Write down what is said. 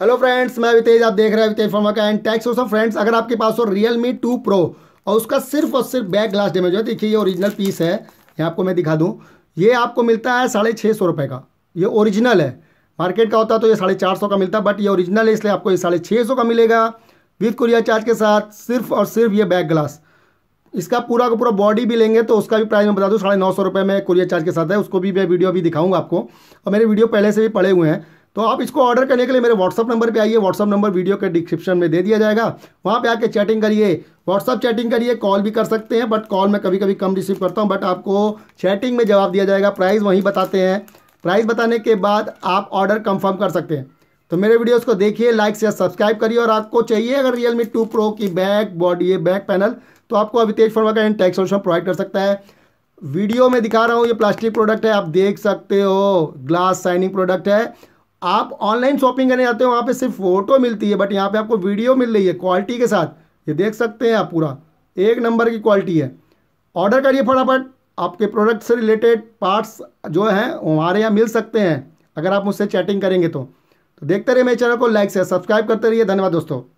hello friends मैं तेज आप देख रहे हैं अभी फर्मा का एंड टैक्स ऑफ फ्रेंड्स अगर आपके पास हो रियल मी टू प्रो और उसका सिर्फ और सिर्फ बैक ग्लास डैमेज है देखिए ये ओरिजिनल पीस है ये आपको मैं दिखा दूँ ये आपको मिलता है साढ़े छः सौ रुपये का ये ओरिजिनल है मार्केट का होता तो ये साढ़े चार सौ का मिलता बट ये ओरिजिनल है इसलिए आपको ये साढ़े छः सौ का मिलेगा विथ कुरियर चार्ज के साथ सिर्फ और सिर्फ ये बैक ग्लास इसका पूरा का पूरा बॉडी भी लेंगे तो उसका भी प्राइस मैं बता दूँ साढ़े नौ सौ रुपये में कुरियर चार्ज के साथ है उसको भी मैं वीडियो भी दिखाऊंगा आपको और मेरे वीडियो पहले से भी पड़े हुए हैं तो आप इसको ऑर्डर करने के लिए मेरे व्हाट्सअप नंबर पे आइए व्हाट्सअप नंबर वीडियो के डिस्क्रिप्शन में दे दिया जाएगा वहाँ पे आके चैटिंग करिए व्हाट्सअप चैटिंग करिए कॉल भी कर सकते हैं बट कॉल मैं कभी कभी कम रिसीव करता हूँ बट आपको चैटिंग में जवाब दिया जाएगा प्राइस वहीं बताते हैं प्राइस बताने के बाद आप ऑर्डर कन्फर्म कर सकते हैं तो मेरे वीडियोज़ को देखिए लाइक शेयर सब्सक्राइब करिए और आपको चाहिए अगर रियल मी टू प्रो की बैक बॉडी बैक पैनल तो आपको अभितेज फर्मा का एंड टैक्स सोल्यूशन प्रोवाइड कर सकता है वीडियो में दिखा रहा हूँ ये प्लास्टिक प्रोडक्ट है आप देख सकते हो ग्लास साइनिंग प्रोडक्ट है आप ऑनलाइन शॉपिंग करने जाते हो वहाँ पे सिर्फ फोटो मिलती है बट यहाँ पे आपको वीडियो मिल रही है क्वालिटी के साथ ये देख सकते हैं आप पूरा एक नंबर की क्वालिटी है ऑर्डर करिए फटाफट आपके प्रोडक्ट से रिलेटेड पार्ट्स जो हैं हमारे यहाँ मिल सकते हैं अगर आप मुझसे चैटिंग करेंगे तो, तो देखते रहिए मेरे चैनल को लाइक से सब्सक्राइब करते रहिए धन्यवाद दोस्तों